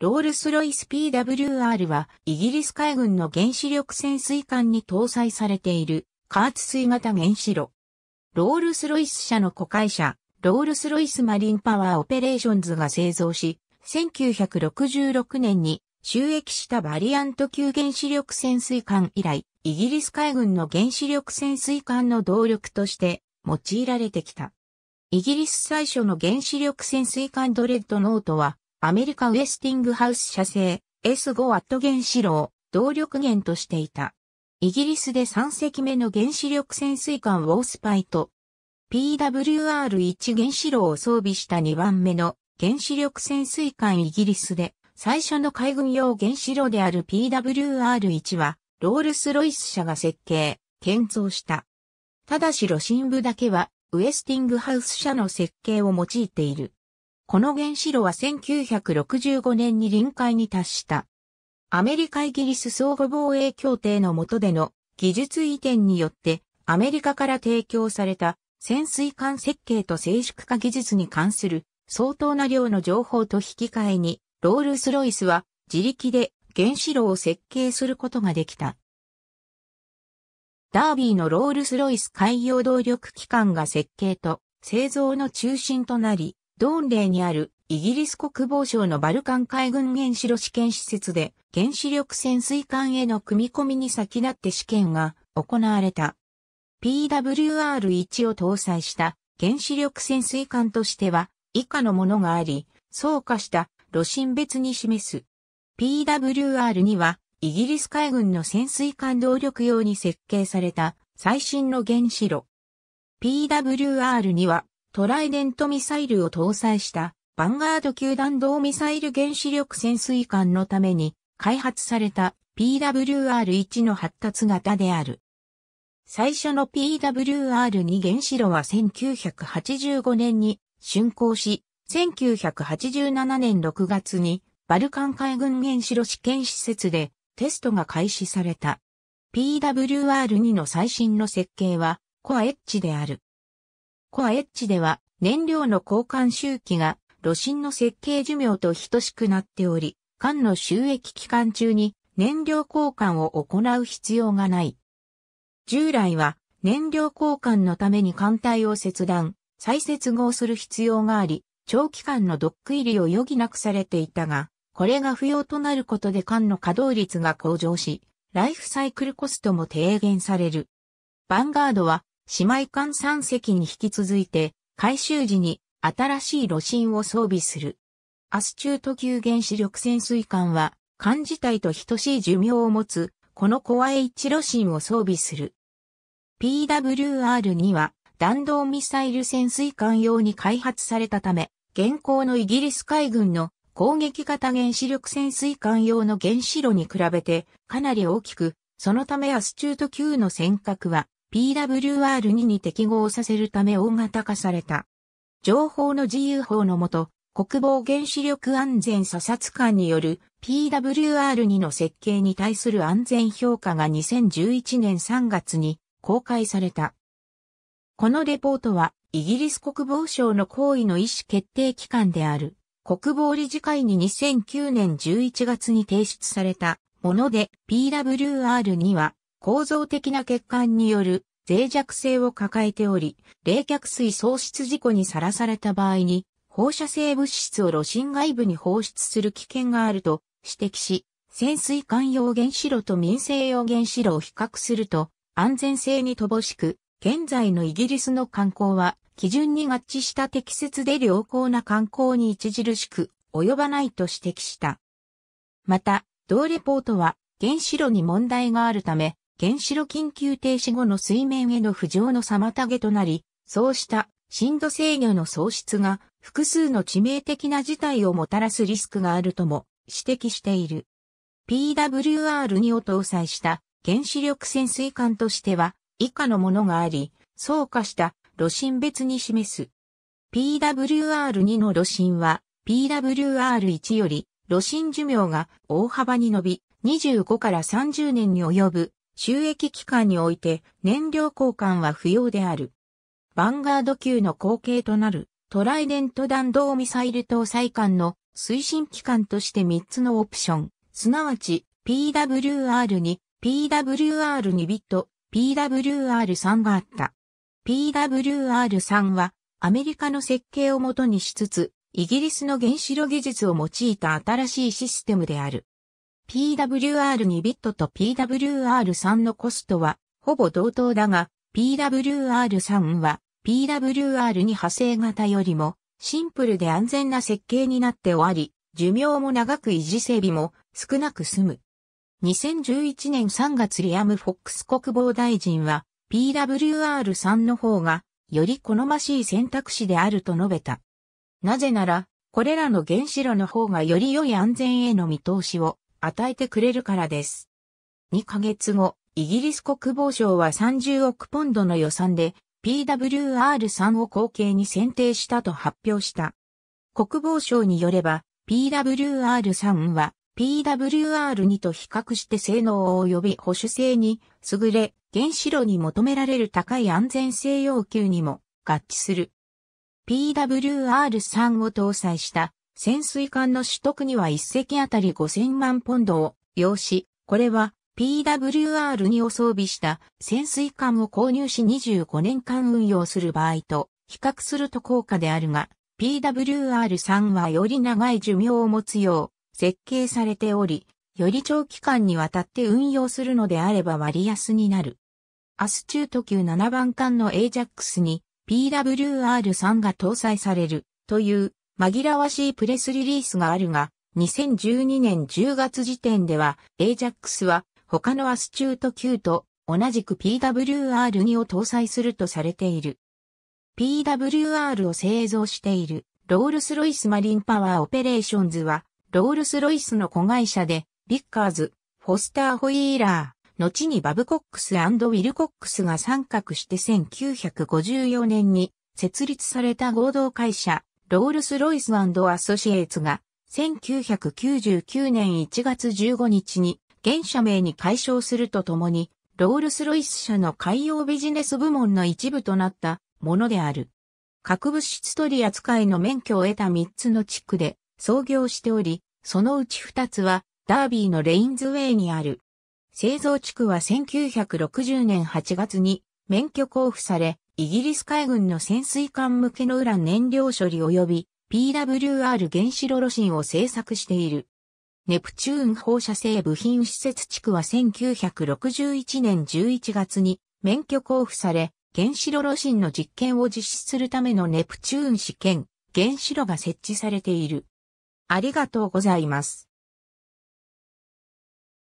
ロールスロイス PWR はイギリス海軍の原子力潜水艦に搭載されている加圧水型原子炉。ロールスロイス社の子会社、ロールスロイスマリンパワーオペレーションズが製造し、1966年に収益したバリアント級原子力潜水艦以来、イギリス海軍の原子力潜水艦の動力として用いられてきた。イギリス最初の原子力潜水艦ドレッドノートはアメリカウエスティングハウス社製 S5 ワット原子炉を動力源としていた。イギリスで3隻目の原子力潜水艦ウォースパイと PWR1 原子炉を装備した2番目の原子力潜水艦イギリスで最初の海軍用原子炉である PWR1 はロールスロイス社が設計、建造した。ただし炉心部だけはウエスティングハウス社の設計を用いている。この原子炉は1965年に臨界に達した。アメリカ・イギリス相互防衛協定の下での技術移転によってアメリカから提供された潜水艦設計と静粛化技術に関する相当な量の情報と引き換えにロールスロイスは自力で原子炉を設計することができた。ダービーのロールスロイス海洋動力機関が設計と製造の中心となり、ドーンレイにあるイギリス国防省のバルカン海軍原子炉試験施設で原子力潜水艦への組み込みに先立って試験が行われた。PWR-1 を搭載した原子力潜水艦としては以下のものがあり、総化した路心別に示す。PWR-2 はイギリス海軍の潜水艦動力用に設計された最新の原子炉。PWR-2 はトライデントミサイルを搭載したヴァンガード級弾道ミサイル原子力潜水艦のために開発された PWR-1 の発達型である。最初の PWR-2 原子炉は1985年に竣工し、1987年6月にバルカン海軍原子炉試験施設でテストが開始された。PWR-2 の最新の設計はコアエッジである。コアエッジでは燃料の交換周期が炉心の設計寿命と等しくなっており、缶の収益期間中に燃料交換を行う必要がない。従来は燃料交換のために艦隊を切断、再接合する必要があり、長期間のドック入りを余儀なくされていたが、これが不要となることで艦の稼働率が向上し、ライフサイクルコストも低減される。ヴァンガードは姉妹艦3隻に引き続いて、回収時に新しい炉心を装備する。アスチュート級原子力潜水艦は、艦自体と等しい寿命を持つ、このコアチ炉心を装備する。PWR2 は、弾道ミサイル潜水艦用に開発されたため、現行のイギリス海軍の攻撃型原子力潜水艦用の原子炉に比べてかなり大きく、そのためアスチュート級の尖閣は PWR2 に適合させるため大型化された。情報の自由法のもと、国防原子力安全査察官による PWR2 の設計に対する安全評価が2011年3月に公開された。このレポートは、イギリス国防省の行為の意思決定機関である、国防理事会に2009年11月に提出されたもので、PWR 2は、構造的な欠陥による脆弱性を抱えており、冷却水喪失事故にさらされた場合に、放射性物質を炉心外部に放出する危険があると指摘し、潜水艦用原子炉と民生用原子炉を比較すると、安全性に乏しく、現在のイギリスの観光は、基準に合致した適切で良好な観光に著しく及ばないと指摘した。また、同レポートは、原子炉に問題があるため、原子炉緊急停止後の水面への浮上の妨げとなり、そうした深度制御の喪失が複数の致命的な事態をもたらすリスクがあるとも指摘している。PWR2 を搭載した原子力潜水艦としては以下のものがあり、そう化した炉心別に示す。PWR2 の炉心は PWR1 より炉心寿命が大幅に伸び、25から30年に及ぶ収益期間において燃料交換は不要である。バンガード級の後継となるトライデント弾道ミサイル搭載艦の推進機関として3つのオプション、すなわち PWR2、PWR2 ビット、PWR3 があった。PWR3 はアメリカの設計をもとにしつつ、イギリスの原子炉技術を用いた新しいシステムである。PWR2 ビットと PWR3 のコストはほぼ同等だが、PWR3 は PWR2 派生型よりもシンプルで安全な設計になって終わり、寿命も長く維持整備も少なく済む。2011年3月リアム・フォックス国防大臣は PWR3 の方がより好ましい選択肢であると述べた。なぜなら、これらの原子炉の方がより良い安全への見通しを与えてくれるからです。2ヶ月後、イギリス国防省は30億ポンドの予算で PWR3 を後継に選定したと発表した。国防省によれば PWR3 は PWR2 と比較して性能及び保守性に優れ、原子炉に求められる高い安全性要求にも合致する。PWR3 を搭載した潜水艦の取得には1隻あたり5000万ポンドを要し、これは PWR 2を装備した潜水艦を購入し25年間運用する場合と比較すると効果であるが、PWR3 はより長い寿命を持つよう設計されており、より長期間にわたって運用するのであれば割安になる。アスチュート級7番艦の AJAX に PWR3 が搭載されるという紛らわしいプレスリリースがあるが、2012年10月時点では、AJAX は他のアスチュート Q と同じく PWR2 を搭載するとされている。PWR を製造しているロールスロイスマリンパワーオペレーションズは、ロールスロイスの子会社で、ビッカーズ、フォスター・ホイーラー、後にバブ・コックスウィル・コックスが参画して1954年に設立された合同会社、ロールス・ロイスアソシエーツが、1999年1月15日に、現社名に解消するとともに、ロールス・ロイス社の海洋ビジネス部門の一部となったものである。核物質取り扱いの免許を得た3つの地区で創業しており、そのうち2つはダービーのレインズウェイにある。製造地区は1960年8月に免許交付され、イギリス海軍の潜水艦向けのウラン燃料処理及び PWR 原子炉炉心を製作している。ネプチューン放射性部品施設地区は1961年11月に免許交付され、原子炉炉心の実験を実施するためのネプチューン試験、原子炉が設置されている。ありがとうございます。